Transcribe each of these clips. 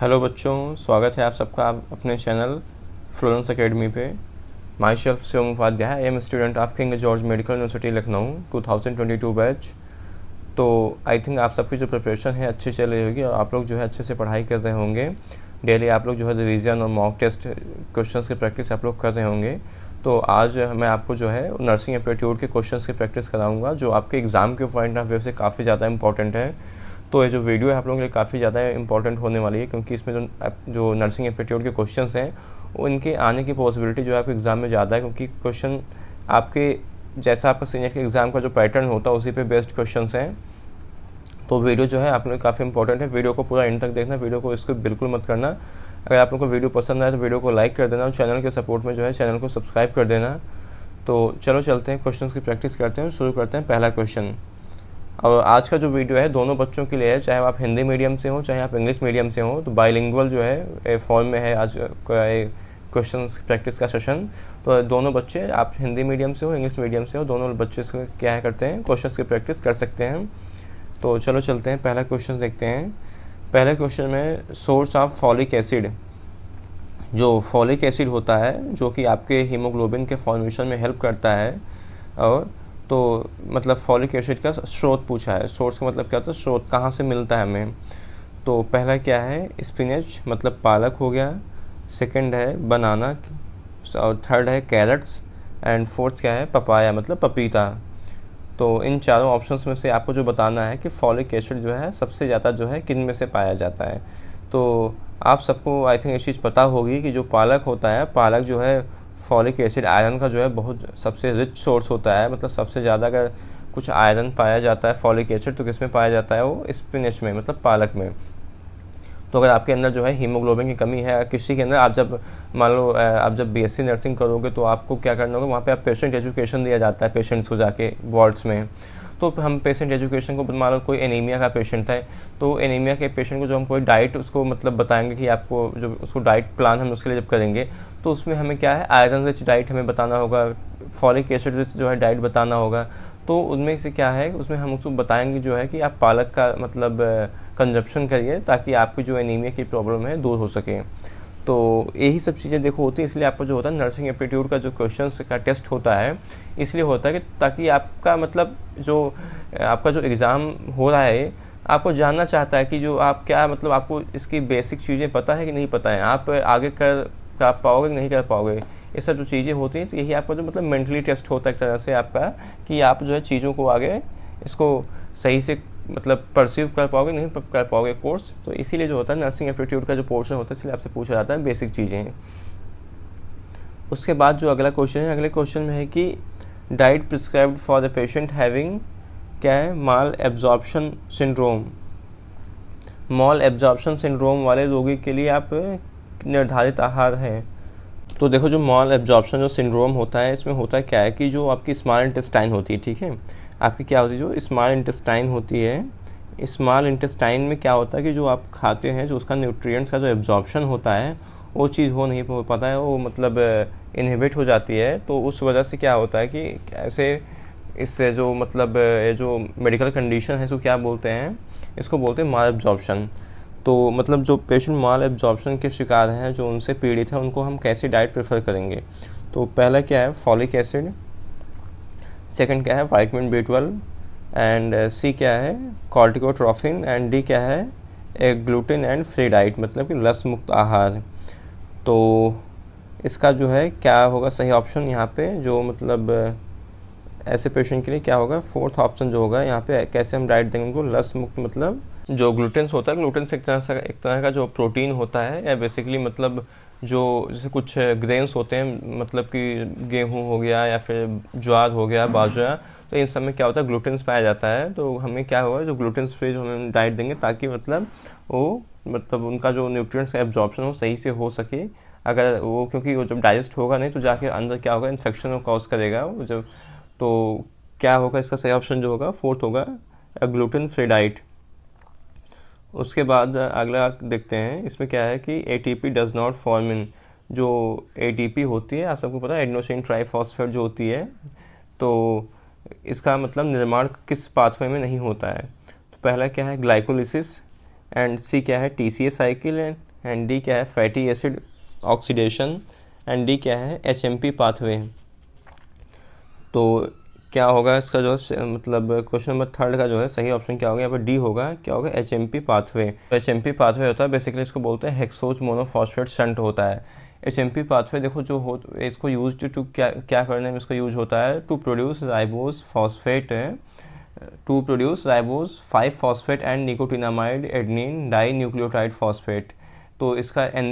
Hello बच्चों स्वागत है आप सबका आप अपने चैनल फ्लोरेंस अकेडमी पे माई शेल्फ से Upadhyay I am student of King George Medical University Lucknow 2022 batch तो आई थिंक आप सबकी जो प्रिपरेशन है अच्छी चल रही होगी और आप लोग जो है अच्छे से पढ़ाई कर रहे होंगे डेली आप लोग जो है रिवीजन और मॉक टेस्ट क्वेश्चन की प्रैक्टिस आप लोग कर रहे होंगे तो आज मैं आपको जो है नर्सिंग एप्टीट्यूड के क्वेश्चन की प्रैक्टिस कराऊंगा जो आपके एग्ज़ाम के पॉइंट ऑफ व्यू से काफ़ी ज़्यादा इंपॉर्टेंट है तो ये जो वीडियो है आप लोगों के लिए काफ़ी ज़्यादा इंपॉर्टेंट होने वाली है क्योंकि इसमें जो जो नर्सिंग एप्टीट्यूड के क्वेश्चन हैं उनके आने की पॉसिबिलिटी जो है आपके एग्ज़ाम में ज़्यादा है क्योंकि क्वेश्चन आपके जैसा आपका सीनियर के एग्ज़ाम का जो पैटर्न होता है उसी पर बेस्ड क्वेश्चन हैं तो वीडियो जो है आप लोग काफ़ी इंपॉर्टेंट है वीडियो को पूरा एंड तक देखना वीडियो को इसको बिल्कुल मत करना अगर आप लोग को वीडियो पसंद आए तो वीडियो को लाइक कर देना और चैनल के सपोर्ट में जो है चैनल को सब्सक्राइब कर देना तो चलो चलते हैं क्वेश्चन की प्रैक्टिस करते हैं शुरू करते हैं पहला क्वेश्चन और आज का जो वीडियो है दोनों बच्चों के लिए है चाहे आप हिंदी मीडियम से हो चाहे आप इंग्लिश मीडियम से हो तो बाइलिंगुअल जो है फॉर्म में है आज क्वेश्चन प्रैक्टिस का सेशन तो दोनों बच्चे आप हिंदी मीडियम से हो इंग्लिश मीडियम से हो दोनों बच्चे क्या करते हैं क्वेश्चन की प्रैक्टिस कर सकते हैं तो चलो चलते हैं पहला क्वेश्चन देखते हैं पहले क्वेश्चन में सोर्स ऑफ फॉलिक एसिड जो फॉलिक एसिड होता है जो कि आपके हीमोग्लोबिन के फॉर्मेशन में हेल्प करता है और तो मतलब फॉलिक एसिड का स्रोत पूछा है सोर्स का मतलब क्या होता है स्रोत कहाँ से मिलता है हमें तो पहला क्या है स्पिनच मतलब पालक हो गया सेकंड है बनाना और थर्ड है कैरट्स एंड फोर्थ क्या है पपाया मतलब पपीता तो इन चारों ऑप्शंस में से आपको जो बताना है कि फॉलिक एसिड जो है सबसे ज़्यादा जो है किन में से पाया जाता है तो आप सबको आई थिंक ये चीज़ पता होगी कि जो पालक होता है पालक जो है फॉलिक एसिड आयरन का जो है बहुत सबसे रिच सोर्स होता है मतलब सबसे ज़्यादा अगर कुछ आयरन पाया जाता है फॉलिक एसिड तो किस में पाया जाता है वो स्पिनच में मतलब पालक में तो अगर आपके अंदर जो है हीमोग्लोबिन की कमी है किसी के अंदर आप जब मान लो आप जब बीएससी नर्सिंग करोगे तो आपको क्या करना होगा वहाँ पे आप पेशेंट एजुकेशन दिया जाता है पेशेंट्स को जाके वार्ड्स में तो हम पेशेंट एजुकेशन को मान लो कोई एनीमिया का पेशेंट है तो एनीमिया के पेशेंट को जो हम कोई डाइट उसको मतलब बताएंगे कि आपको जो उसको डाइट प्लान हम उसके लिए जब करेंगे तो उसमें हमें क्या है आयरन रिच डाइट हमें बताना होगा फॉलिक एसिड रिच जो है डाइट बताना होगा तो उनमें से क्या है उसमें हम उसको बताएंगे जो है कि आप पालक का मतलब कंजप्शन करिए ताकि आपकी जो एनीमिया की प्रॉब्लम है दूर हो सके तो यही सब चीज़ें देखो होती हैं इसलिए आपको जो होता है नर्सिंग एप्टीट्यूड का जो क्वेश्चन का टेस्ट होता है इसलिए होता है कि ताकि आपका मतलब जो आपका जो एग्ज़ाम हो रहा है आपको जानना चाहता है कि जो आप क्या मतलब आपको इसकी बेसिक चीज़ें पता है कि नहीं पता है आप आगे कर कर पाओगे कि नहीं कर पाओगे ये सब जो चीज़ें होती हैं तो यही आपका जो मतलब मेंटली टेस्ट होता है एक तरह से आपका कि आप जो है चीज़ों को आगे इसको सही से मतलब परस्यूव कर पाओगे नहीं कर पाओगे कोर्स तो इसीलिए जो होता है नर्सिंग एप्टीट्यूड का जो पोर्शन होता है इसलिए आपसे पूछा जाता है बेसिक चीज़ें हैं उसके बाद जो अगला क्वेश्चन है अगले क्वेश्चन में है कि diet prescribed for the patient having क्या है malabsorption syndrome malabsorption syndrome वाले रोगी के लिए आप निर्धारित आहार हैं तो देखो जो मॉल एब्जॉर्प्शन जो सिंड्रोम होता है इसमें होता है क्या है कि जो आपकी स्मॉल इंटेस्टाइन होती है ठीक है आपकी क्या होती है जो स्मॉल इंटेस्टाइन होती है स्मॉल इंटेस्टाइन में क्या होता है कि जो आप खाते हैं जो उसका न्यूट्रिएंट्स का जो एब्जॉर्प्शन होता है वो चीज़ हो नहीं हो पाता है वो मतलब इनहिबिट uh, हो जाती है तो उस वजह से क्या होता है कि ऐसे इससे जो मतलब uh, ये जो मेडिकल कंडीशन है इसको क्या बोलते हैं इसको बोलते हैं माल एब्जॉर्प्शन तो मतलब जो पेशेंट माल एब्जॉर्प्शन के शिकार हैं जो उनसे पीड़ित हैं उनको हम कैसे डाइट प्रेफर करेंगे तो पहला क्या है फॉलिक एसिड सेकंड क्या है vitamin B twelve and C क्या है कॉल्टिकोट्रॉफिन एंड डी क्या है एक ग्लूटिन एंड फ्री डाइट मतलब कि लस मुक्त आहार तो इसका जो है क्या होगा सही ऑप्शन यहाँ पे जो मतलब uh, ऐसे पेशेंट के लिए क्या होगा फोर्थ ऑप्शन जो होगा यहाँ पे कैसे हम डाइट देंगे उनको लस मुक्त मतलब जो ग्लूटेंस होता है ग्लूटेंस एक तरह से एक तरह का जो प्रोटीन होता है या बेसिकली मतलब जो जैसे कुछ ग्रेन्स होते हैं मतलब कि गेहूँ हो गया या फिर ज्वार हो गया हम्म। बाजरा तो इन सब में क्या होता है ग्लूटेंस पाया जाता है तो हमें क्या होगा जो ग्लूटेंस फ्री जो हमें डाइट देंगे ताकि मतलब वो मतलब उनका जो न्यूट्रिएंट्स का एब्जॉर्प्शन हो सही से हो सके अगर वो क्योंकि वो जब डाइजेस्ट होगा नहीं तो जाके अंदर क्या होगा इन्फेक्शन कॉज करेगा वो जब तो क्या होगा इसका सही ऑप्शन जो होगा फोर्थ होगा ग्लूटेन फ्री डाइट उसके बाद अगला देखते हैं इसमें क्या है कि A T P does not form in जो ए टी पी होती है आप सबको पता है एडनोसिन ट्राईफॉस्फेट जो होती है तो इसका मतलब निर्माण किस पाथवे में नहीं होता है तो पहला क्या है ग्लाइकोलिसिस एंड सी क्या है T C A cycle and and D क्या है fatty acid oxidation and D क्या है एच एम पी पाथवे तो क्या होगा इसका जो मतलब क्वेश्चन नंबर थर्ड का जो है सही ऑप्शन क्या होगा यहाँ पर डी होगा क्या होगा H M P pathway H M P pathway होता है बेसिकली इसको बोलते हैं हेक्सोज मोनोफॉस्फेट सेंट होता है एच एम पी पाथवे देखो जो हो इसको यूज टू क्या क्या करने में इसका यूज होता है to produce ribose phosphate to produce ribose five phosphate and nicotinamide adenine dinucleotide phosphate तो इसका एन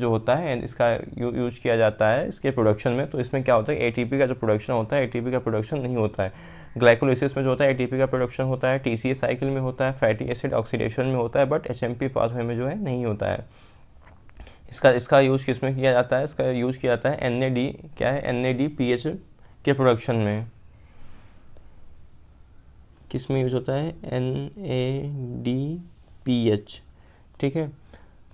जो होता है इसका यू, यूज किया जाता है इसके प्रोडक्शन में तो इसमें क्या होता है ए का जो प्रोडक्शन होता है ए का प्रोडक्शन नहीं होता है ग्लाइकोलिसिस में जो होता है ए का प्रोडक्शन होता है टी साइकिल में होता है फैटी एसिड ऑक्सीडेशन में होता है बट एच एम में जो है नहीं होता है इसका इसका यूज़ किस में किया जाता है इसका यूज़ किया जाता है एन क्या है एन के प्रोडक्शन में किस में यूज होता है N A D P H ठीक है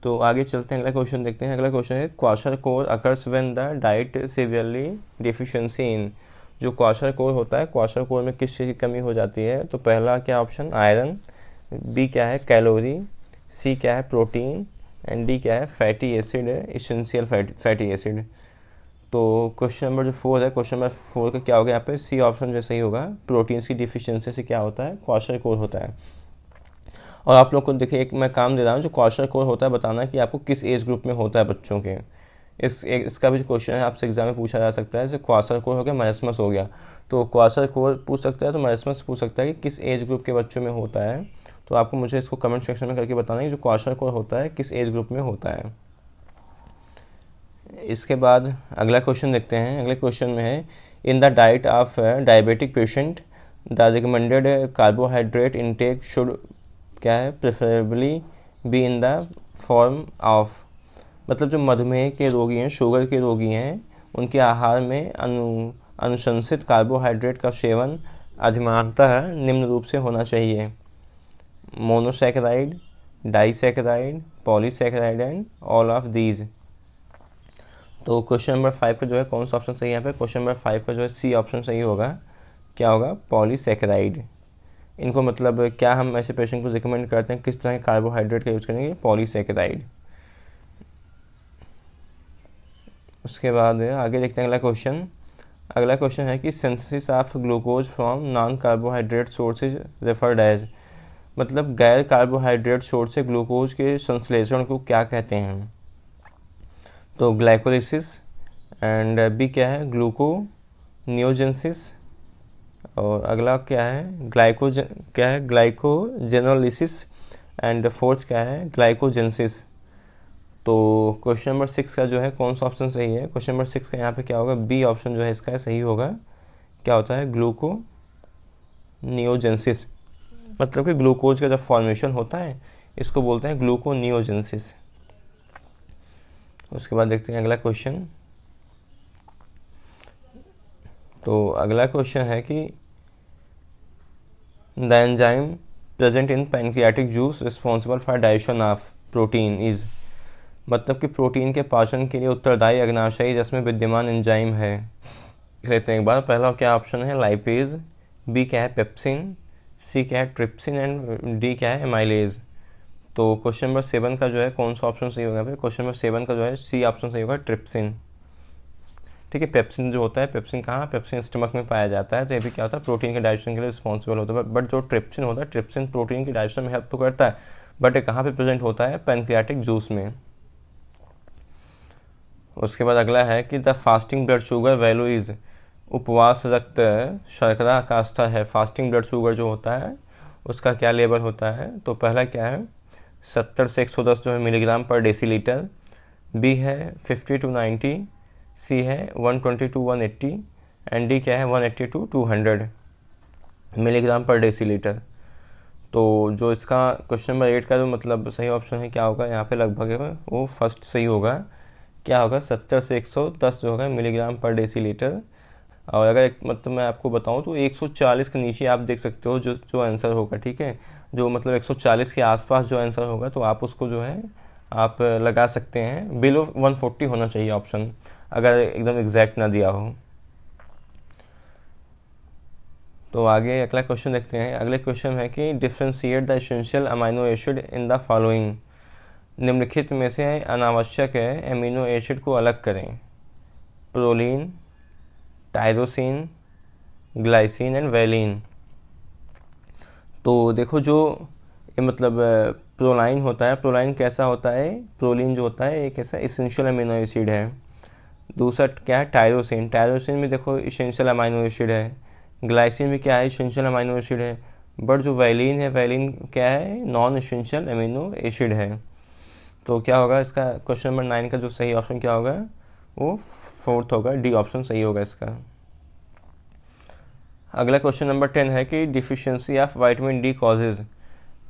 तो आगे चलते हैं अगला क्वेश्चन देखते हैं अगला क्वेश्चन है kwashiorkor occurs when the diet severely deficiency in जो क्वाशर कोर होता है क्वाशर कोर में किस चीज़ की कमी हो जाती है तो पहला क्या ऑप्शन आयरन बी क्या है कैलोरी सी क्या है प्रोटीन एंड डी क्या है fatty acid essential fatty fatty acid तो क्वेश्चन नंबर जो फोर है क्वेश्चन नंबर फोर का क्या होगा यहाँ पे सी ऑप्शन जो सही होगा प्रोटीन्स की डिफिशियंसी से क्या होता है क्वाशर कोर होता है और आप लोग को देखिए एक मैं काम दे रहा हूँ जो क्वेश्चन कोड होता है बताना कि आपको किस एज ग्रुप में होता है बच्चों के इस एक, इसका भी क्वेश्चन है आपसे एग्जाम में पूछा जा सकता है जैसे क्वासर कोर हो गया मरसमस हो गया तो क्वासर कोर पूछ सकता है तो मरसमस पूछ सकता है कि किस एज ग्रुप के बच्चों में होता है तो आपको मुझे इसको कमेंट सेक्शन में करके बताना है कि जो क्वासर कोर होता है किस एज ग्रुप में होता है इसके बाद अगला क्वेश्चन देखते हैं अगले क्वेश्चन में है in the diet of diabetic patient the recommended carbohydrate intake should क्या है preferably be in the form of मतलब जो मधुमेह के रोगी हैं शुगर के रोगी हैं उनके आहार में अनु अनुशंसित कार्बोहाइड्रेट का सेवन अधिमानतः निम्न रूप से होना चाहिए monosaccharide disaccharide polysaccharide and all of these तो क्वेश्चन नंबर फाइव का जो है कौन सा ऑप्शन सही है यहाँ पे क्वेश्चन नंबर फाइव का जो है सी ऑप्शन सही होगा क्या होगा पॉलीसेक्राइड इनको मतलब क्या हम ऐसे पेशेंट को रिकमेंड करते हैं किस तरह के कार्बोहाइड्रेट का यूज़ करेंगे पॉलीसेकेराइड उसके बाद आगे देखते हैं अगला क्वेश्चन अगला क्वेश्चन है कि synthesis of glucose from non carbohydrate sources referred as मतलब गैर कार्बोहाइड्रेट सोर्स से ग्लूकोज के संश्लेषण को क्या कहते हैं तो ग्लाइकोलिसिस एंड बी क्या है ग्लूको न्योजेंसिस और अगला क्या है ग्लाइकोजन क्या है ग्लाइकोजेनोलिसिस एंड फोर्थ क्या है ग्लाइकोजेंसिस तो क्वेश्चन नंबर सिक्स का जो है कौन सा ऑप्शन सही है क्वेश्चन नंबर सिक्स का यहाँ पे क्या होगा बी ऑप्शन जो है इसका सही होगा क्या होता है ग्लूको नियोजेंसिस मतलब कि ग्लूकोज का जब फॉर्मेशन होता है इसको बोलते हैं ग्लूको नियोजेंसिस उसके बाद देखते हैं अगला क्वेश्चन तो अगला क्वेश्चन है कि the enzyme present in pancreatic juice responsible for digestion of protein is मतलब कि प्रोटीन के पाचन के लिए उत्तरदायी अग्नाशयी जिसमें विद्यमान एंजाइम है लेते हैं एक बार पहला क्या ऑप्शन है लाइपेज बी क्या है पेप्सिन सी क्या है ट्रिप्सिन एंड डी क्या है एमाइलेज तो क्वेश्चन नंबर सेवन का जो है कौन सा ऑप्शन सही होगा फिर क्वेश्चन नंबर सेवन का जो है सी ऑप्शन सही होगा ट्रिप्सिन ठीक है पेप्सिन जो होता है पेप्सिन कहाँ पेप्सिन स्टमक में पाया जाता है तो ये भी क्या होता है प्रोटीन के डाइजेशन के लिए रिस्पॉन्सिबल होता है बट जो ट्रिप्सिन होता है ट्रिप्सिन प्रोटीन के डाइजेशन में हेल्प तो करता है बट ये कहाँ पर प्रेजेंट होता है पेनक्रियाटिक जूस में उसके बाद अगला है कि the fasting blood sugar value is उपवास रक्त शर्करा का स्तर है फास्टिंग ब्लड शुगर जो होता है उसका क्या लेवल होता है तो पहला क्या है सत्तर से एक सौ दस जो है मिलीग्राम पर डेसीलीटर बी है फिफ्टी टू नाइन्टी सी है ट्वेंटी टू 180 एंड डी क्या है एट्टी टू हंड्रेड मिलीग्राम पर डेसीलीटर तो जो इसका क्वेश्चन नंबर एट का जो मतलब सही ऑप्शन है क्या होगा यहाँ पे लगभग वो फर्स्ट सही होगा क्या होगा सत्तर से एक सौ दस जो होगा मिलीग्राम पर डेसीलीटर और अगर एक मतलब मैं आपको बताऊँ तो एक सौ चालीस के नीचे आप देख सकते हो जो जो आंसर होगा ठीक है जो मतलब एक सौ चालीस के आसपास जो आंसर होगा तो आप उसको जो है आप लगा सकते हैं बिलो वन फोर्टी होना चाहिए ऑप्शन अगर एकदम एग्जैक्ट ना दिया हो तो आगे अगला क्वेश्चन देखते हैं अगले क्वेश्चन है कि differentiate the essential amino acid in the following निम्नलिखित में से अनावश्यक है अमीनो एसिड को अलग करें proline tyrosine glycine and valine तो देखो जो ये मतलब प्रोलाइन होता है प्रोलाइन कैसा होता है प्रोलिन जो होता है एक ऐसा इसेंशियल अमीनो एसिड है दूसरा क्या है टायरोसिन टायरोसिन में देखो इसेंशियल अमाइनो एसिड है ग्लाइसिन में क्या है इसेंशियल अमाइनो एसिड है बट जो वैलिन है वैलिन क्या है नॉन इसेंशियल अमीनो एसिड है तो क्या होगा इसका क्वेश्चन नंबर नाइन का जो सही ऑप्शन क्या होगा वो फोर्थ होगा डी ऑप्शन सही होगा इसका अगला क्वेश्चन नंबर टेन है कि deficiency of vitamin D causes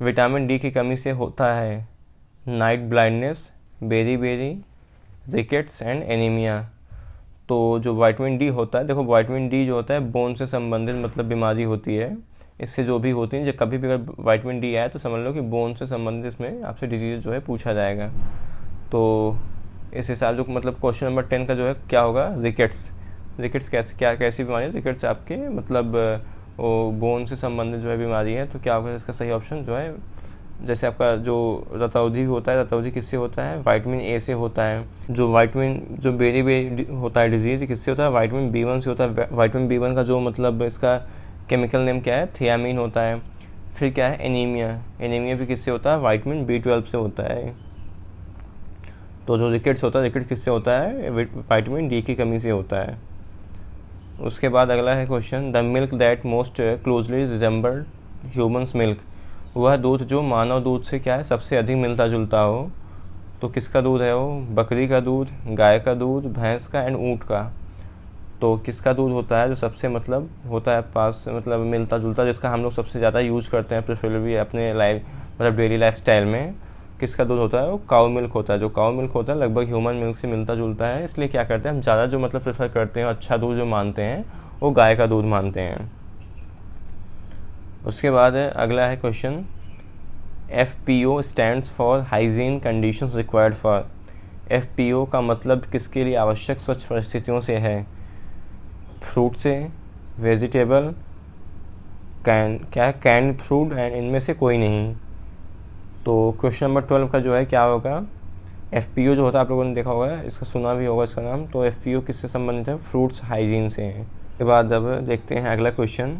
vitamin D की कमी से होता है night blindness beri beri rickets and anaemia तो जो वाइटमिन डी होता है देखो वाइटमिन डी जो होता है बोन से संबंधित मतलब बीमारी होती है इससे जो भी होती है जब कभी भी अगर वाइटमिन डी आए तो समझ लो कि बोन से संबंधित इसमें आपसे डिजीज जो है पूछा जाएगा तो इस हिसाब जो मतलब क्वेश्चन नंबर टेन का जो है क्या होगा रिकेट्स रिकेट्स कैसे क्या कैसी बीमारी है रिकेट्स आपके मतलब बोन से संबंधित जो है बीमारी है तो क्या होगा इसका सही ऑप्शन जो है जैसे आपका जो रतावधि होता है रतावधि किससे होता है वाइटमिन ए से होता है जो वाइटमिन जो बेरी बे होता है डिजीज़ किससे होता है वाइटमिन बी वन से होता है वाइटमिन बी वन का जो मतलब इसका केमिकल नेम क्या है थियामिन होता है फिर क्या है एनीमिया एनीमिया भी किससे होता है वाइटमिन बी ट्वेल्व से होता है तो जो रिकेट्स होता है रिकेट किससे होता है वाइटमिन डी की कमी से होता है उसके बाद अगला है question the milk that most closely resemble humans milk वह दूध जो मानव दूध से क्या है सबसे अधिक मिलता जुलता हो तो किसका दूध है वो बकरी का दूध गाय का दूध भैंस का एंड ऊँट का तो किसका दूध होता है जो सबसे मतलब होता है पास मतलब मिलता जुलता जिसका हम लोग सबसे ज़्यादा यूज़ करते हैं प्रिफरेबली अपने लाइफ मतलब डेली लाइफ स्टाइल में किसका दूध होता है वो काउ मिल्क होता है जो काउ मिल्क होता है लगभग ह्यूमन मिल्क से मिलता जुलता है इसलिए क्या करते हैं हम ज़्यादा जो मतलब प्रेफर करते हैं अच्छा दूध जो मानते हैं वो गाय का दूध मानते हैं उसके बाद अगला है question F P O stand for hygiene condition required for F P O का मतलब किसके लिए आवश्यक स्वच्छ परिस्थितियों से है फ्रूट से वेजिटेबल कैन क्या कैन फ्रूट एंड इनमें से कोई नहीं तो क्वेश्चन नंबर ट्वेल्व का जो है क्या होगा एफ पी ओ जो होता है आप लोगों ने देखा होगा इसका सुना भी होगा इसका नाम तो एफ पी ओ किससे संबंधित है फ्रूट्स हाइजीन से है उसके बाद अब देखते हैं अगला क्वेश्चन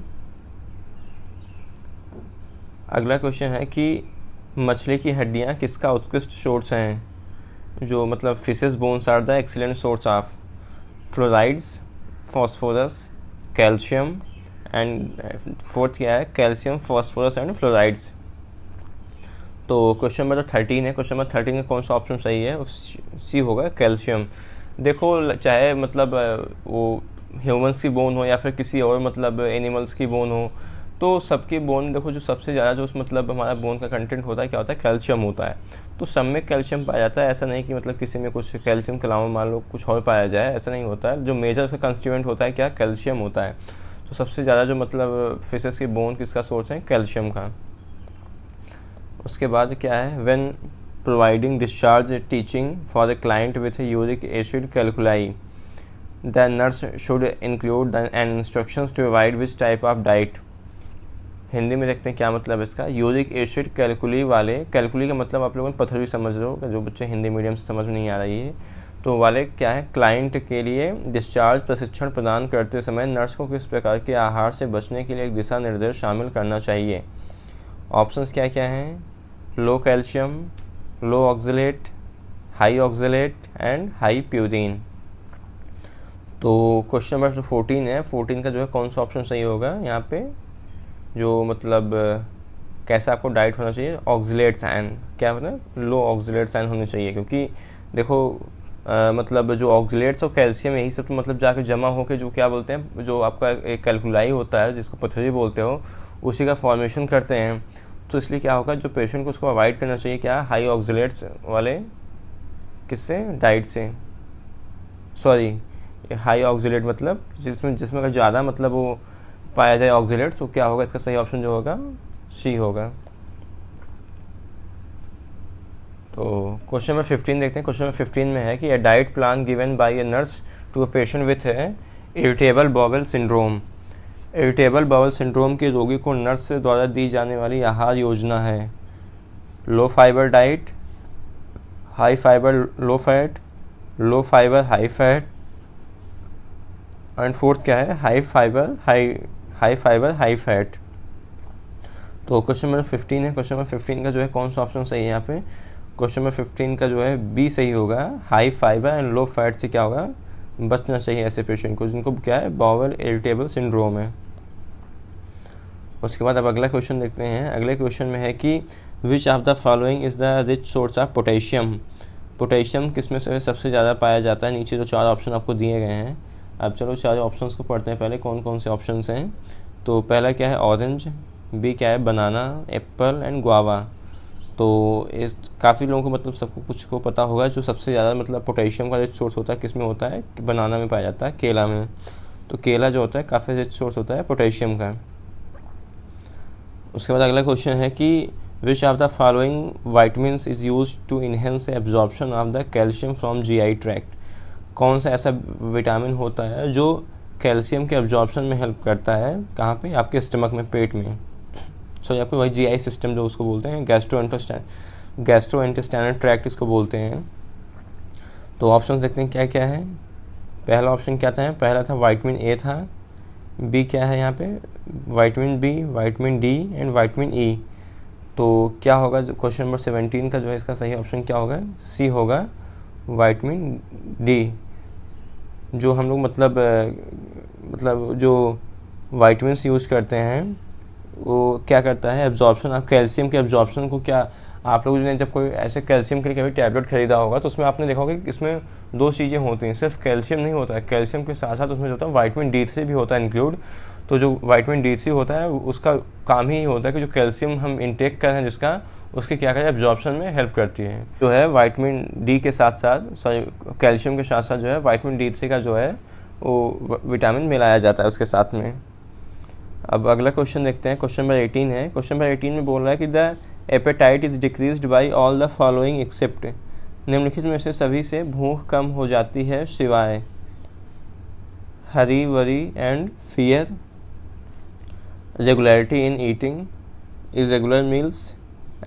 अगला क्वेश्चन है कि मछली की हड्डियाँ किसका उत्कृष्ट सोर्स हैं जो मतलब fishes bones are the excellent source of fluorides phosphorus calcium and fourth क्या है कैल्शियम फॉस्फोरस एंड फ्लोराइड्स तो क्वेश्चन नंबर थर्टीन है क्वेश्चन नंबर थर्टीन का कौन सा ऑप्शन सही है सी होगा कैल्शियम देखो चाहे मतलब uh, वो ह्यूमंस की बोन हो या फिर किसी और मतलब एनिमल्स की बोन हो तो सबके बोन देखो जो सबसे ज़्यादा जो उस मतलब हमारा बोन का कंटेंट होता है क्या होता है कैल्शियम होता है तो सब में कैल्शियम पाया जाता है ऐसा नहीं कि मतलब किसी में कुछ कैल्शियम के अलावा मान लो कुछ और पाया जाए ऐसा नहीं होता है जो मेजर उसका कंस्टिट्यूंट होता है क्या कैल्शियम होता है तो सबसे ज़्यादा जो मतलब फिशेस के बोन किसका सोर्स है कैल्शियम का उसके बाद क्या है when providing discharge teaching for the client with uric acid calculi the nurse should include and instructions to avoid which type of diet Hindi में देखते हैं क्या मतलब इसका यूरिक एसिड कैलकुली वाले कैलकुली का मतलब आप लोगों ने पत्थर भी समझ लो जो बच्चे हिंदी मीडियम से समझ नहीं आ रही है तो वाले क्या है क्लाइंट के लिए डिस्चार्ज प्रशिक्षण प्रदान करते समय नर्स को किस प्रकार के आहार से बचने के लिए एक दिशा निर्देश शामिल करना चाहिए ऑप्शंस क्या क्या हैं low calcium low oxalate high oxalate and high purine तो क्वेश्चन नंबर फोर्टीन है फोर्टीन का जो है कौन सा ऑप्शन सही होगा यहाँ पे जो मतलब कैसा आपको डाइट होना चाहिए ऑक्जिलेट्स आयन क्या मतलब लो ऑक्जिलेट्स आयन होने चाहिए क्योंकि देखो आ, मतलब जो ऑक्जिलेट्स और कैल्शियम यही सब तो मतलब जाके जमा होकर जो क्या बोलते हैं जो आपका एक कैलकुलाई होता है जिसको पथरी बोलते हो उसी का फॉर्मेशन करते हैं तो इसलिए क्या होगा जो पेशेंट को उसको अवॉइड करना चाहिए क्या हाई ऑक्जिलेट्स वाले किससे डाइट से सॉरी हाई ऑक्जिलेट मतलब जिसमें जिसमें का ज़्यादा मतलब वो पाया जाए ऑक्जिलेट तो क्या होगा इसका सही ऑप्शन जो होगा सी होगा तो क्वेश्चन नंबर 15 देखते हैं क्वेश्चन नंबर 15 में है कि a diet plan given by a nurse to a patient with है irritable bowel syndrome irritable bowel syndrome के रोगी को नर्स द्वारा दी जाने वाली आहार योजना है low fibre diet high fibre low fat low fibre high fat and fourth क्या है high fibre high high fibre high fat तो क्वेश्चन नंबर फिफ्टीन है क्वेश्चन नंबर फिफ्टीन का जो है कौन सा ऑप्शन सही है यहाँ पे क्वेश्चन नंबर फिफ्टीन का जो है बी सही होगा high fibre and low fat से क्या होगा बचना चाहिए ऐसे पेशेंट को जिनको क्या है बॉवल इरिटेबल सिंड्रोम है उसके बाद अब अगला क्वेश्चन देखते हैं अगले क्वेश्चन में है कि which of the following is the rich source of potassium potassium किस में से सबसे ज़्यादा पाया जाता है नीचे जो चार ऑप्शन आपको दिए गए हैं अब चलो चार ऑप्शंस को पढ़ते हैं पहले कौन कौन से ऑप्शंस हैं तो पहला क्या है ऑरेंज बी क्या है बनाना एप्पल एंड गुआवा तो इस काफ़ी लोगों को मतलब सबको कुछ को पता होगा जो सबसे ज़्यादा मतलब पोटेशियम का रिच सोर्स होता है किस में होता है बनाना में पाया जाता है केला में तो केला जो होता है काफ़ी रिच सोर्स होता है पोटेशियम का उसके बाद अगला क्वेश्चन है कि which of the following vitamin is use to enhance absorption of the calcium from G I tract कौन सा ऐसा विटामिन होता है जो कैल्शियम के एब्जॉर्बशन में हेल्प करता है कहाँ पे आपके स्टमक में पेट में सॉरी आपको वही जी आई सिस्टम जो उसको बोलते हैं gastro intestine gastro intestinal tract इसको बोलते हैं तो ऑप्शन देखते हैं क्या क्या है पहला ऑप्शन क्या था पहला था वाइटमिन ए था बी क्या है यहाँ पे vitamin B vitamin D and vitamin E तो क्या होगा क्वेश्चन नंबर सेवेंटीन का जो है इसका सही ऑप्शन क्या होगा सी होगा वाइटमिन डी जो हम लोग मतलब मतलब जो वाइटमिन यूज़ करते हैं वो क्या करता है एब्जॉर्प्शन आप कैल्शियम के एब्जॉर्प्शन को क्या आप लोग ने जब कोई ऐसे कैल्शियम के लिए कभी टैबलेट खरीदा होगा तो उसमें आपने देखा होगा कि इसमें दो चीज़ें होती हैं सिर्फ कैल्शियम नहीं होता है कैल्शियम के साथ साथ उसमें जो होता है वाइटमिन डी थ्री भी होता है इंक्लूड तो जो वाइटमिन डी थ्री होता है उसका काम ही होता है कि जो कैल्शियम हम इनटेक कर रहे हैं जिसका उसके क्या करें एब्जॉर्बशन में हेल्प करती है जो है वाइटमिन डी के साथ साथ कैल्शियम के साथ साथ जो है वाइटमिन डी थ्री का जो है वो विटामिन मिलाया जाता है उसके साथ में अब अगला क्वेश्चन देखते हैं क्वेश्चन नंबर एटीन है क्वेश्चन नंबर एटीन में बोल रहा है कि the appetite is decrease by all the following except निम्नलिखित में से सभी से भूख कम हो जाती है सिवाय hurry worry and fear regularity in eating irregular meals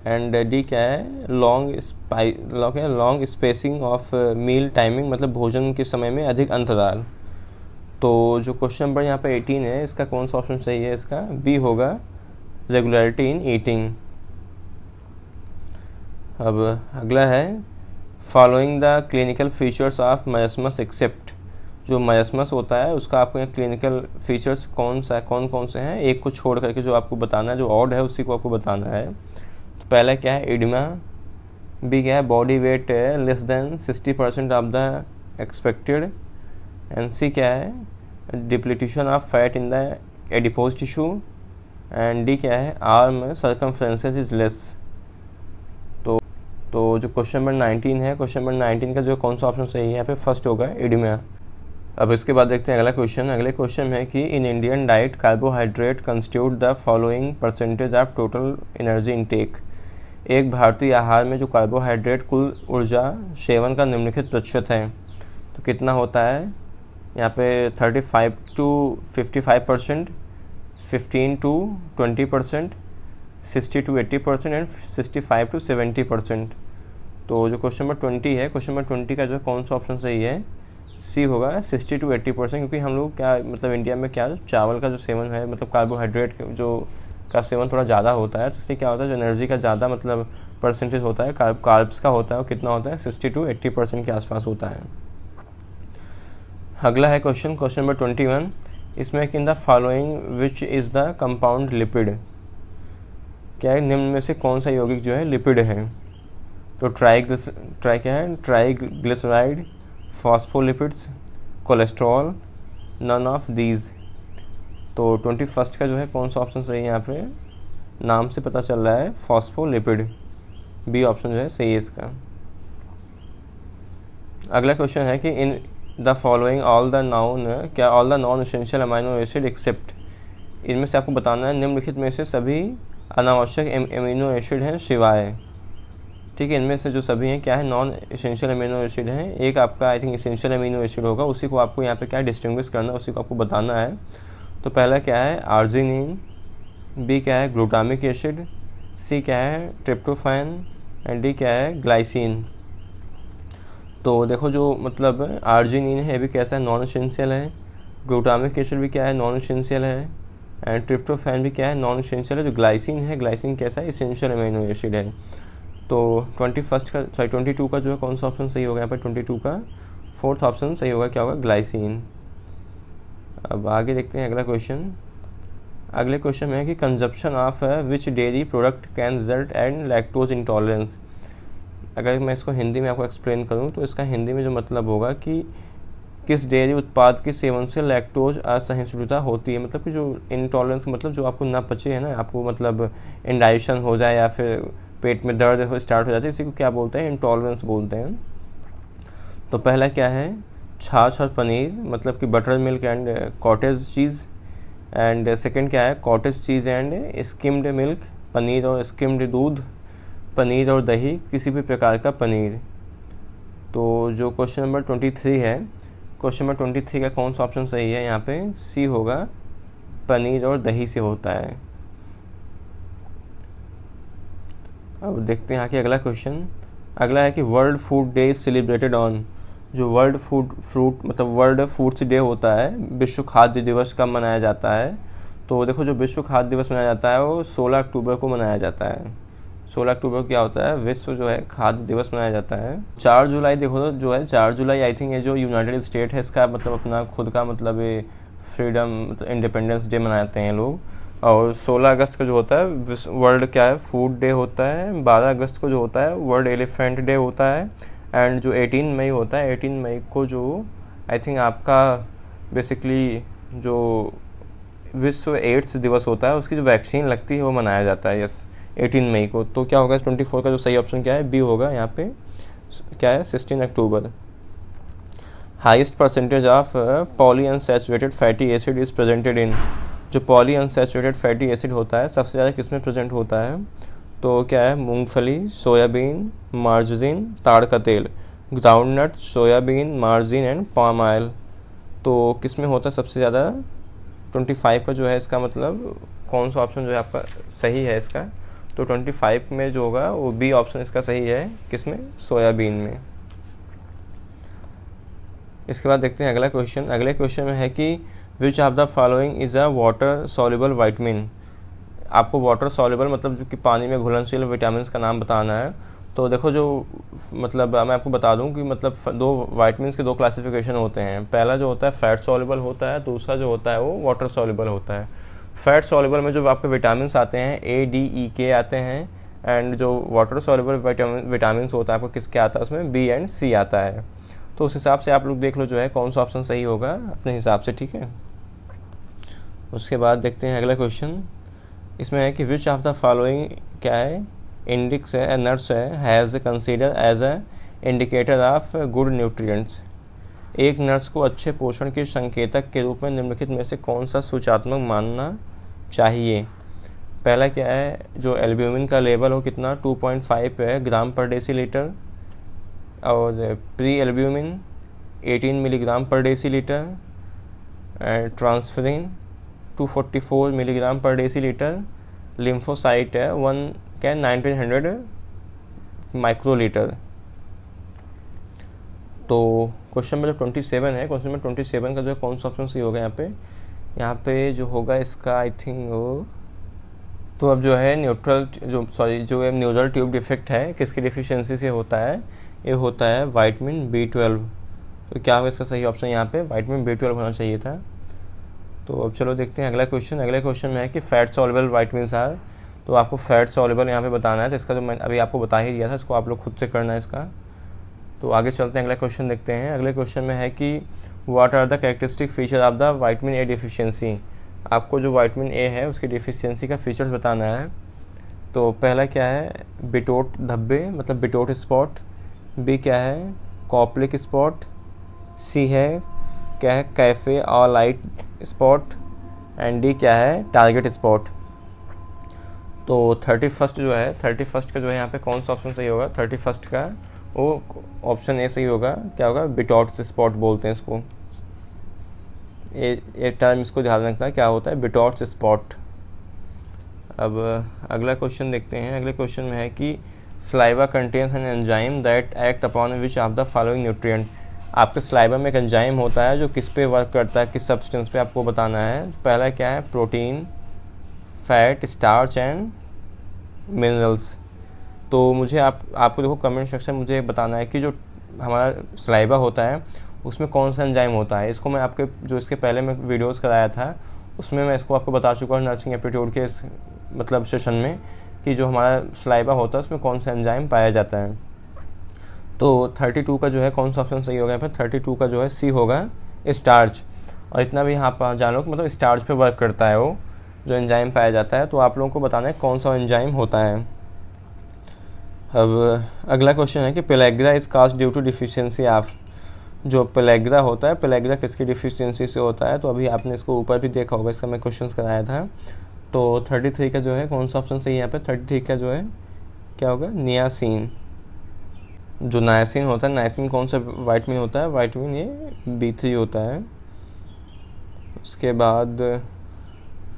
and D क्या है लॉन्ग स्पाई लॉन्ग है long spacing of meal timing मतलब भोजन के समय में अधिक अंतराल तो जो क्वेश्चन नंबर यहाँ पर एटीन है इसका कौन सा ऑप्शन सही है इसका बी होगा रेगुलरिटी इन ईटिंग अब अगला है following the clinical features of marasmus except जो मयसमस होता है उसका आपको यहाँ क्लिनिकल फीचर्स कौन सा कौन कौन से हैं एक को छोड़ करके जो आपको बताना है जो ऑड है उसी को आपको बताना है पहला क्या है इडमा बी क्या है body weight less than sixty percent of the expected and C क्या है depletion of fat in the adipose tissue and D क्या है आर्म सर्कमफ्रेंसेस इज लेस तो तो जो क्वेश्चन नंबर नाइनटीन है क्वेश्चन नंबर नाइनटीन का जो कौन सा ऑप्शन सही है यहाँ पे फर्स्ट होगा एडिमिया अब इसके बाद देखते हैं अगला क्वेश्चन अगले क्वेश्चन है कि in Indian diet carbohydrate constitute the following percentage of total energy intake take एक भारतीय आहार में जो कार्बोहाइड्रेट कुल ऊर्जा सेवन का निम्नलिखित प्रतिशत है तो कितना होता है यहाँ पे thirty five to fifty five percent fifteen to twenty percent sixty to eighty percent and sixty five to seventy percent तो जो क्वेश्चन नंबर ट्वेंटी है क्वेश्चन नंबर ट्वेंटी का जो कौन सा ऑप्शन सही है सी होगा सिक्सटी टू एट्टी परसेंट क्योंकि हम लोग क्या मतलब इंडिया में क्या चावल का जो सेवन है मतलब कार्बोहाइड्रेट जो का सेवन थोड़ा ज़्यादा होता है जिससे तो क्या होता है जो एनर्जी का ज़्यादा मतलब परसेंटेज होता है कार्ब्स का होता है वो कितना होता है सिक्सटी टू एट्टी परसेंट के आसपास होता है अगला है question question number twenty one इसमें कि in the following which is the compound lipid क्या है निम्न में से कौन सा यौगिक जो है लिपिड है तो ट्राई ट्राई क्या है triglyceride phospholipids cholesterol none of these तो ट्वेंटी फर्स्ट का जो है कौन सा ऑप्शन सही है यहाँ पे नाम से पता चल रहा है फॉस्फोलिपिड बी ऑप्शन जो है सही है इसका अगला क्वेश्चन है कि in the following all the non क्या all the non essential amino acid except इनमें से आपको बताना है निम्नलिखित में से सभी अनावश्यक अमीनो एसिड हैं शिवाय ठीक है इनमें से जो सभी हैं क्या है नॉन इसेंशियल अमीनो एसिड हैं एक आपका I think essential amino acid होगा उसी को आपको यहाँ पे क्या डिस्टिंग्विश करना है उसी को आपको बताना है तो पहला क्या है आर्जिनिन बी क्या है ग्लूटामिक एसिड सी क्या है ट्रिप्टोफैन एंड डी क्या है ग्लाइसिन तो देखो जो मतलब आर्जिनिन है भी कैसा है नॉन एसेंशियल है ग्लूटामिक एसिड भी क्या है नॉन एसेंशियल है एंड ट्रिप्टोफैन भी क्या है नॉन एसेंशियल है जो ग्लाइसिन है ग्लाइसिन कैसा है इसेंशियल अमीनो एसिड है तो ट्वेंटी फर्स्ट का सॉरी ट्वेंटी टू का जो है कौन सा ऑप्शन सही होगा यहाँ पर ट्वेंटी टू का फोर्थ ऑप्शन सही होगा क्या होगा ग्लाइसिन अब आगे देखते हैं अगला क्वेश्चन अगले क्वेश्चन में है कि consumption of which dairy product can result and lactose intolerance अगर मैं इसको हिंदी में आपको एक्सप्लेन करूं तो इसका हिंदी में जो मतलब होगा कि किस डेयरी उत्पाद के सेवन से लैक्टोज असहिष्णुता होती है मतलब कि जो इंटॉलरेंस मतलब जो आपको ना पचे है ना आपको मतलब इंडाइशन हो जाए या फिर पेट में दर्द स्टार्ट हो जाती है इसी को क्या बोलते हैं इंटॉलरेंस बोलते हैं तो पहला क्या है छाछ और पनीर मतलब कि buttermilk and cottage cheese and second क्या है cottage cheese and skimmed milk paneer और स्किम्ड दूध पनीर और दही किसी भी प्रकार का पनीर तो जो क्वेश्चन नंबर ट्वेंटी थ्री है क्वेश्चन नंबर ट्वेंटी थ्री का कौन सा ऑप्शन सही है यहाँ पे सी होगा पनीर और दही से होता है अब देखते हैं यहाँ के अगला क्वेश्चन अगला है कि world food day celebrated on जो वर्ल्ड फूड फ्रूट मतलब वर्ल्ड फूड्स डे होता है विश्व खाद्य दिवस का मनाया जाता है तो देखो जो विश्व खाद्य दिवस मनाया जाता है वो 16 अक्टूबर को मनाया जाता है 16 अक्टूबर को क्या होता है विश्व जो है खाद्य दिवस मनाया जाता है 4 जुलाई देखो तो जो है 4 जुलाई आई थिंक ये जो यूनाइटेड स्टेट है इसका मतलब अपना खुद का मतलब ये फ्रीडम मतलब इंडिपेंडेंस डे मनाते हैं लोग और 16 अगस्त का जो होता है वर्ल्ड क्या है फूड डे होता है 12 अगस्त को जो होता है वर्ल्ड एलिफेंट डे होता है एंड जो 18 मई होता है 18 मई को जो आई थिंक आपका बेसिकली जो विश्व एड्स दिवस होता है उसकी जो वैक्सीन लगती है वो मनाया जाता है यस एटीन मई को तो क्या होगा इस ट्वेंटी फोर का जो सही ऑप्शन क्या है बी होगा यहाँ पे क्या है sixteen October highest percentage of polyunsaturated fatty acid is presented in जो पॉली अनसेचुरेटेड फैटी एसिड होता है सबसे ज़्यादा किस में प्रेजेंट होता है तो क्या है मूंगफली सोयाबीन मार्जिन ताड़ का तेल groundnut soyabean margarine and palm oil तो किस में होता है सबसे ज़्यादा ट्वेंटी फाइव का जो है इसका मतलब कौन सा ऑप्शन जो है आपका सही है इसका तो ट्वेंटी फाइव में जो होगा वो बी ऑप्शन इसका सही है किस में सोयाबीन में इसके बाद देखते हैं अगला क्वेश्चन अगले क्वेश्चन में है कि which of the following is a water soluble vitamin आपको वाटर सॉल्युबल मतलब जो कि पानी में घुलनशील विटामिन का नाम बताना है तो देखो जो मतलब मैं आपको बता दूं कि मतलब दो वाइटमिन के दो क्लासिफिकेशन होते हैं पहला जो होता है फैट सॉल्युबल होता है दूसरा जो होता है वो वाटर सॉल्युबल होता है फैट सॉल्युबल में जो आपके विटामिन आते हैं ए डी ई के आते हैं एंड जो वाटर सॉल्युबल विटामिन विटामिन होता है आपको किसके आता है उसमें बी एंड सी आता है तो उस हिसाब से आप लोग देख लो जो है कौन सा ऑप्शन सही होगा अपने हिसाब से ठीक है उसके बाद देखते हैं अगला क्वेश्चन इसमें है कि विच ऑफ द फॉलोइंग क्या है इंडिक्स है nurse has consider as a indicator of good nutrients एक नर्स को अच्छे पोषण के संकेतक के रूप में निम्नलिखित में से कौन सा सूचात्मक मानना चाहिए पहला क्या है जो एल्ब्यूमिन का लेवल हो कितना 2.5 है ग्राम पर डेसीलीटर और प्री एल्ब्यूमिन 18 मिलीग्राम पर डेसीलीटर एंड ट्रांसफरिन 244 मिलीग्राम पर डेसीलीटर लिम्फोसाइट है one can nineteen hundred microlitre तो क्वेश्चन नंबर ट्वेंटी सेवन है क्वेश्चन नंबर ट्वेंटी सेवन का जो है कौन सा ऑप्शन सी होगा यहाँ पे यहाँ पे जो होगा इसका आई थिंक वो तो अब जो है न्यूट्रल जो सॉरी जो है ट्यूब डिफेक्ट है किसकी डिफिशियंसी से होता है ये होता है वाइटमिन बी ट्वेल्व तो क्या होगा इसका सही ऑप्शन यहाँ पे वाइटमिन बी ट्वेल्व होना चाहिए था तो अब चलो देखते हैं अगला क्वेश्चन अगले क्वेश्चन में है कि फैट सॉलेबल वाइटमिन आर तो आपको फैट सॉलेबल यहाँ पे बताना है तो इसका जो मैंने अभी आपको बता ही दिया था इसको आप लोग खुद से करना है इसका तो आगे चलते हैं अगला क्वेश्चन देखते हैं अगले क्वेश्चन में है कि what are the characteristic feature of the vitamin A deficiency आपको जो वाइटमिन ए है उसकी डिफिशियंसी का फीचर्स बताना है तो पहला क्या है बिटोट धब्बे मतलब बिटोट स्पॉट बी क्या है कॉपलिक स्पॉट सी है क्या है कैफ़े और लाइट स्पॉट एंड डी क्या है टारगेट स्पॉट तो थर्टी फर्स्ट जो है थर्टी फर्स्ट का जो है यहाँ पे कौन सा ऑप्शन सही होगा थर्टी फर्स्ट का वो ऑप्शन ए सही होगा क्या होगा बिटॉट्स स्पॉट बोलते हैं इसको ए टाइम इसको ध्यान रखना क्या होता है बिटॉट्स स्पॉट अब अगला क्वेश्चन देखते हैं अगले क्वेश्चन में है कि saliva contains an enzyme that act upon which of the following nutrient आपके स्लाइबा में एक एंजाइम होता है जो किस पे वर्क करता है किस सब्सटेंस पे आपको बताना है पहला क्या है protein fat starch and minerals तो मुझे आप आपको देखो कमेंट सेक्शन मुझे बताना है कि जो हमारा स्लाइबा होता है उसमें कौन सा एंजाइम होता है इसको मैं आपके जो इसके पहले मैं वीडियोस कराया था उसमें मैं इसको आपको बता चुका हूँ नर्सिंग एप्टीट्यूड के मतलब सेशन में कि जो हमारा स्लाइबा होता है उसमें कौन सा एंजाइम पाया जाता है तो 32 का जो है कौन सा ऑप्शन सही होगा यहाँ पर 32 का जो है सी होगा स्टार्च और इतना भी यहाँ पर जानो कि मतलब स्टार्च पे वर्क करता है वो जो एंजाइम पाया जाता है तो आप लोगों को बताना है कौन सा एंजाइम होता है अब अगला क्वेश्चन है कि pellagra is caused due to deficiency of जो पेलेग्रा होता है पेलेग्रा किसकी डिफिशियंसी से होता है तो अभी आपने इसको ऊपर भी देखा होगा इसका मैं क्वेश्चन कराया था तो थर्टी थ्री का जो है कौन सा ऑप्शन सही है यहाँ पे थर्टी थ्री का जो है क्या होगा नियासीन जो नायसिन होता है नायसिन कौन सा वाइटमिन होता है वाइटमिन ये बी थ्री होता है उसके बाद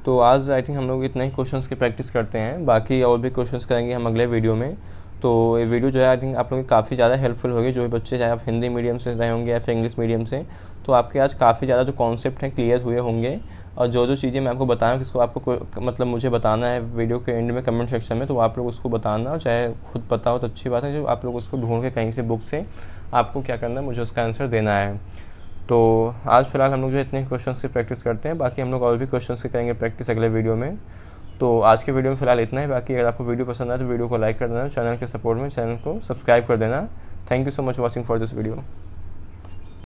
तो आज आई थिंक हम लोग इतने ही क्वेश्चंस की प्रैक्टिस करते हैं बाकी और भी क्वेश्चंस करेंगे हम अगले वीडियो में तो ये वीडियो जो है आई थिंक आप लोगों की काफ़ी ज़्यादा हेल्पफुल होगी जो भी बच्चे चाहे आप हिंदी मीडियम से रहे होंगे या फिर इंग्लिश मीडियम से तो आपके आज काफ़ी ज़्यादा जो कॉन्सेप्ट हैं क्लियर हुए होंगे और जो जो चीज़ें मैं आपको बताऊँ किसको आपको मतलब मुझे बताना है वीडियो के एंड में कमेंट सेक्शन में तो आप लोग उसको बताना और चाहे खुद पता हो तो अच्छी बात है जो आप लोग उसको ढूंढ के कहीं से बुक से आपको क्या करना है मुझे उसका आंसर देना है तो आज फिलहाल हम लोग जो इतने क्वेश्चन की प्रैक्टिस करते हैं बाकी हम लोग और भी क्वेश्चन से करेंगे प्रैक्टिस अगले वीडियो में तो आज के वीडियो में फिलहाल इतना ही बाकी अगर आपको वीडियो पसंद आए तो वीडियो को लाइक कर देना चैनल के सपोर्ट में चैनल को सब्सक्राइब कर देना thank you so much watching for this video